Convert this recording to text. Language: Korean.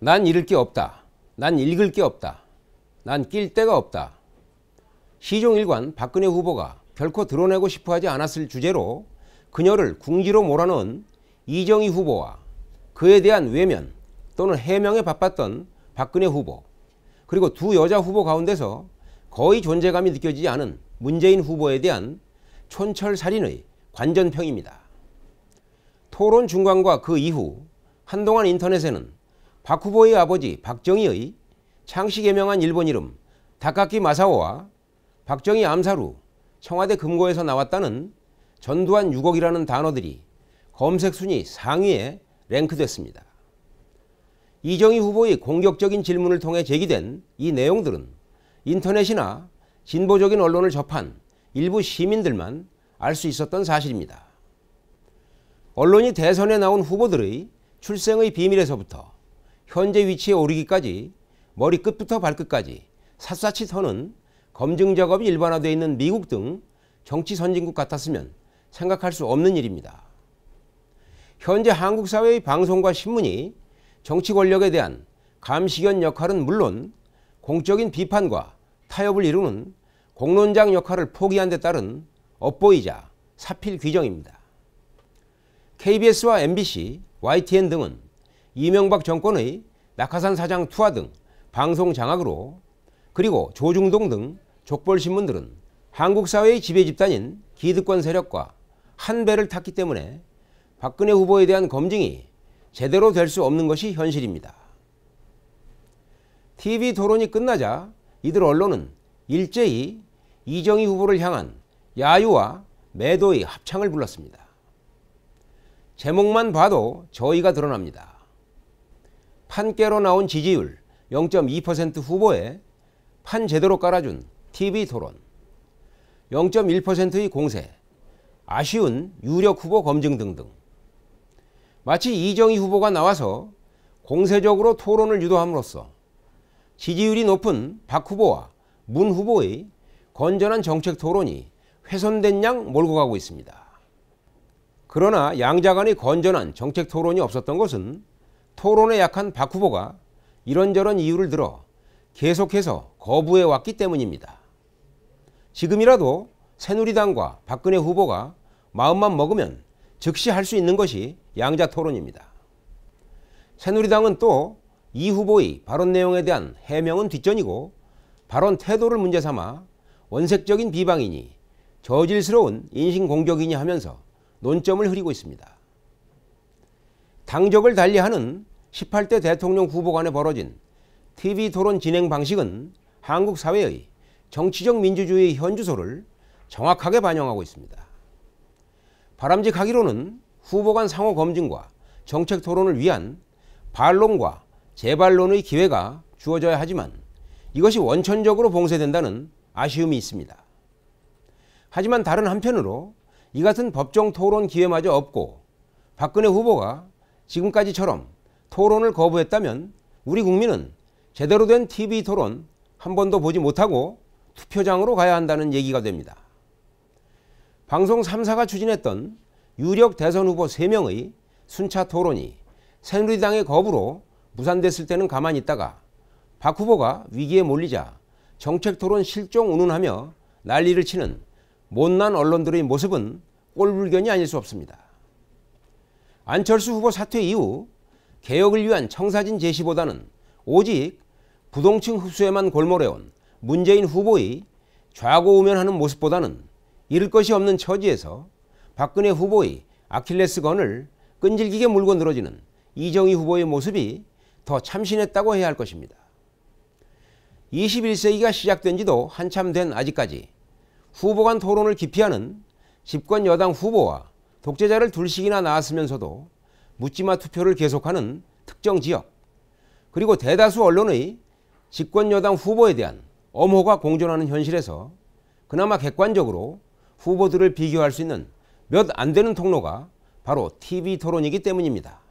난 잃을 게 없다. 난 읽을 게 없다. 난 낄 데가 없다. 시종일관 박근혜 후보가 결코 드러내고 싶어 하지 않았을 주제로 그녀를 궁지로 몰아넣은 이정희 후보와 그에 대한 외면 또는 해명에 바빴던 박근혜 후보 그리고 두 여자 후보 가운데서 거의 존재감이 느껴지지 않은 문재인 후보에 대한 촌철살인의 관전평입니다. 토론 중간과 그 이후 한동안 인터넷에는 박 후보의 아버지 박정희의 창씨 개명한 일본 이름 다카키 마사오와 박정희 암살 후 청와대 금고에서 나왔다는 전두환 6억이라는 단어들이 검색 순위 상위에 랭크됐습니다. 이정희 후보의 공격적인 질문을 통해 제기된 이 내용들은 인터넷이나 진보적인 언론을 접한 일부 시민들만 알 수 있었던 사실입니다. 언론이 대선에 나온 후보들의 출생의 비밀에서부터 현재 위치에 오르기까지 머리 끝부터 발끝까지 샅샅이 서는 검증 작업이 일반화되어 있는 미국 등 정치 선진국 같았으면 생각할 수 없는 일입니다. 현재 한국 사회의 방송과 신문이 정치 권력에 대한 감시견 역할은 물론 공적인 비판과 타협을 이루는 공론장 역할을 포기한 데 따른 업보이자 사필 규정입니다. KBS와 MBC, YTN 등은 이명박 정권의 낙하산 사장 투하 등 방송 장악으로 그리고 조중동 등 족벌 신문들은 한국 사회의 지배 집단인 기득권 세력과 한 배를 탔기 때문에 박근혜 후보에 대한 검증이 제대로 될 수 없는 것이 현실입니다. TV 토론이 끝나자 이들 언론은 일제히 이정희 후보를 향한 야유와 매도의 합창을 불렀습니다. 제목만 봐도 저희가 드러납니다. 판깨로 나온 지지율 0.2% 후보에 판 제대로 깔아준 TV토론 0.1%의 공세 아쉬운 유력 후보 검증 등등 마치 이정희 후보가 나와서 공세적으로 토론을 유도함으로써 지지율이 높은 박 후보와 문 후보의 건전한 정책 토론이 훼손된 양 몰고 가고 있습니다. 그러나 양자 간의 건전한 정책 토론이 없었던 것은 토론에 약한 박 후보가 이런저런 이유를 들어 계속해서 거부해왔기 때문입니다. 지금이라도 새누리당과 박근혜 후보가 마음만 먹으면 즉시 할 수 있는 것이 양자 토론입니다. 새누리당은 또 이 후보의 발언 내용에 대한 해명은 뒷전이고 발언 태도를 문제 삼아 원색적인 비방이니 저질스러운 인신공격이니 하면서 논점을 흐리고 있습니다. 당적을 달리하는 18대 대통령 후보 간에 벌어진 TV 토론 진행 방식은 한국 사회의 정치적 민주주의 현주소를 정확하게 반영하고 있습니다. 바람직하기로는 후보 간 상호 검증과 정책 토론을 위한 반론과 재반론의 기회가 주어져야 하지만 이것이 원천적으로 봉쇄된다는 아쉬움이 있습니다. 하지만 다른 한편으로 이 같은 법정 토론 기회마저 없고 박근혜 후보가 지금까지처럼 토론을 거부했다면 우리 국민은 제대로 된 TV 토론 한 번도 보지 못하고 투표장으로 가야 한다는 얘기가 됩니다. 방송 3사가 추진했던 유력 대선 후보 3명의 순차 토론이 새누리당의 거부로 무산됐을 때는 가만히 있다가 박 후보가 위기에 몰리자 정책 토론 실종 운운하며 난리를 치는 못난 언론들의 모습은 꼴불견이 아닐 수 없습니다. 안철수 후보 사퇴 이후 개혁을 위한 청사진 제시보다는 오직 부동층 흡수에만 골몰해온 문재인 후보의 좌고우면하는 모습보다는 잃을 것이 없는 처지에서 박근혜 후보의 아킬레스건을 끈질기게 물고 늘어지는 이정희 후보의 모습이 더 참신했다고 해야 할 것입니다. 21세기가 시작된 지도 한참 된 아직까지 후보 간 토론을 기피하는 집권 여당 후보와 독재자를 둘씩이나 낳았으면서도 묻지마 투표를 계속하는 특정 지역 그리고 대다수 언론의 집권 여당 후보에 대한 엄호가 공존하는 현실에서 그나마 객관적으로 후보들을 비교할 수 있는 몇 안 되는 통로가 바로 TV 토론이기 때문입니다.